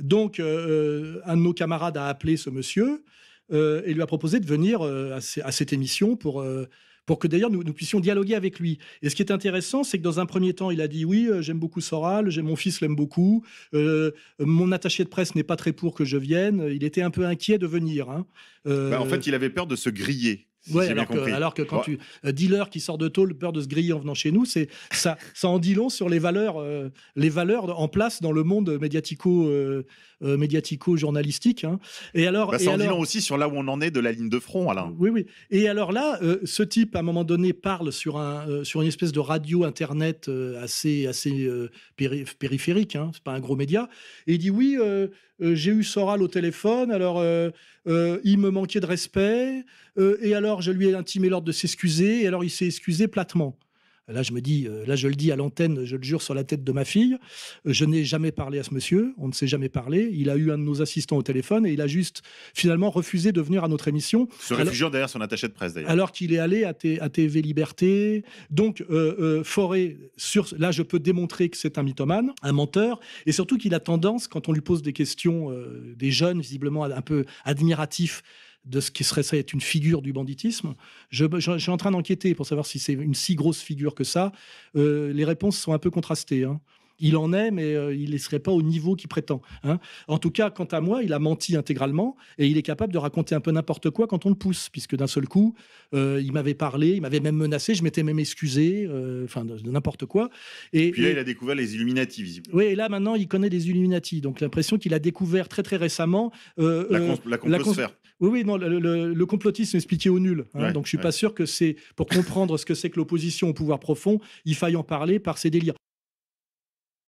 Donc, euh, euh, un de nos camarades a appelé ce monsieur euh, et lui a proposé de venir à, cette émission pour pour que d'ailleurs nous, puissions dialoguer avec lui. Et ce qui est intéressant, c'est que dans un premier temps, il a dit oui, j'aime beaucoup Soral, mon fils l'aime beaucoup, mon attaché de presse n'est pas très pour que je vienne, il était un peu inquiet de venir. Hein. Bah, en fait, il avait peur de se griller alors, que, alors, que, quand tu dis euh, dealer qui sort de tôle, peur de se griller en venant chez nous, c'est ça, ça en dit long sur les valeurs, euh, les valeurs en place dans le monde médiatico, euh, médiatico journalistique. Hein. Et alors, bah, ça en dit long aussi sur là où on en est de la ligne de front, Alain. Oui, oui. Et alors là, ce type à un moment donné parle sur un, sur une espèce de radio internet assez, assez périphérique. Hein, c'est pas un gros média. Et il dit oui, j'ai eu Soral au téléphone. Alors, il me manquait de respect. et alors je lui ai intimé l'ordre de s'excuser, et alors il s'est excusé platement. Là, je me dis, euh, là, je le dis à l'antenne, je le jure sur la tête de ma fille. Euh, je n'ai jamais parlé à ce monsieur. On ne s'est jamais parlé. Il a eu un de nos assistants au téléphone et il a juste finalement refusé de venir à notre émission. Se réfugiant derrière son attaché de presse, d'ailleurs. Alors qu'il est allé à, TV Liberté. Donc, euh, euh Forêt, sur, là, je peux démontrer que c'est un mythomane, un menteur, et surtout qu'il a tendance, quand on lui pose des questions, des jeunes, visiblement un peu admiratifs, de ce qui serait ça être une figure du banditisme. Je, suis en train d'enquêter pour savoir si c'est une si grosse figure que ça. Euh, les réponses sont un peu contrastées. Hein. Il en est, mais euh, il ne serait pas au niveau qu'il prétend. Hein. En tout cas, quant à moi, il a menti intégralement et il est capable de raconter un peu n'importe quoi quand on le pousse, puisque d'un seul coup, euh, il m'avait parlé, il m'avait même menacé, je m'étais même excusé, enfin, de, n'importe quoi. Et, Puis là, il a découvert les Illuminati, visiblement. Oui, et là, maintenant, il connaît les Illuminati. Donc, l'impression qu'il a découvert très, très récemment. la, la, oui, oui, non, le, complotisme est expliqué au nul. Hein. donc je suis pas sûr que c'est pour comprendre ce que c'est que l'opposition au pouvoir profond, il faille en parler par ses délires.